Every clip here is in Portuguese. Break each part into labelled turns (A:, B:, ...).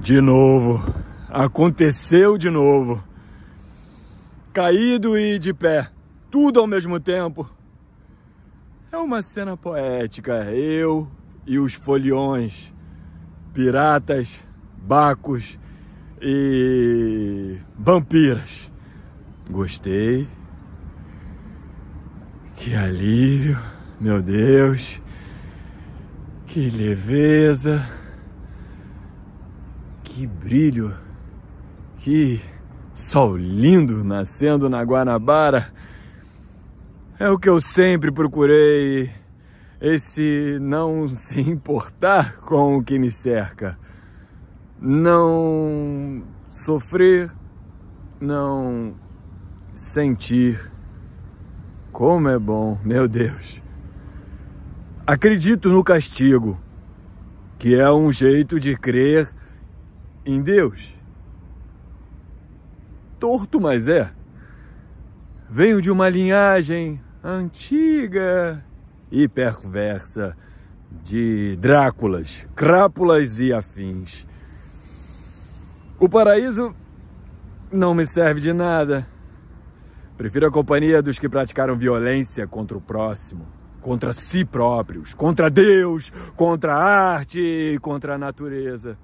A: De novo. Aconteceu de novo. Caído e de pé. Tudo ao mesmo tempo. É uma cena poética. Eu e os foliões, piratas, bacos e vampiras. Gostei. Que alívio, meu Deus. Que leveza. Que brilho! Que sol lindo nascendo na Guanabara! É o que eu sempre procurei, esse não se importar com o que me cerca, não sofrer, não sentir. Como é bom, meu Deus! Acredito no castigo, que é um jeito de crer em Deus? Torto, mas é. Venho de uma linhagem antiga e perversa de Dráculas, Crápulas e afins. O paraíso não me serve de nada. Prefiro a companhia dos que praticaram violência contra o próximo, contra si próprios, contra Deus, contra a arte e contra a natureza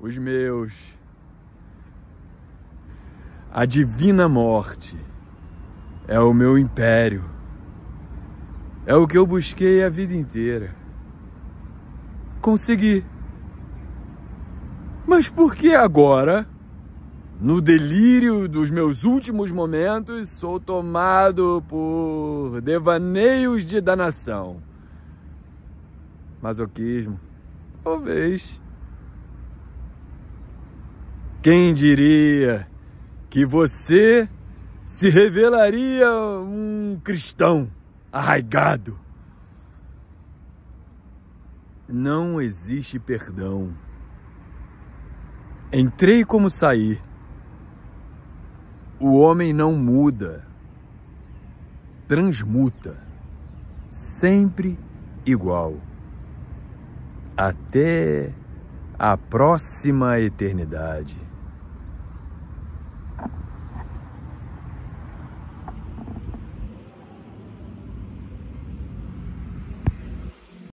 A: os meus. A divina morte é o meu império. É o que eu busquei a vida inteira. Consegui. Mas por que agora, no delírio dos meus últimos momentos, sou tomado por devaneios de danação? Masoquismo. Talvez quem diria que você se revelaria um cristão arraigado? Não existe perdão. Entrei como saí. O homem não muda, transmuta, sempre igual, até a próxima eternidade.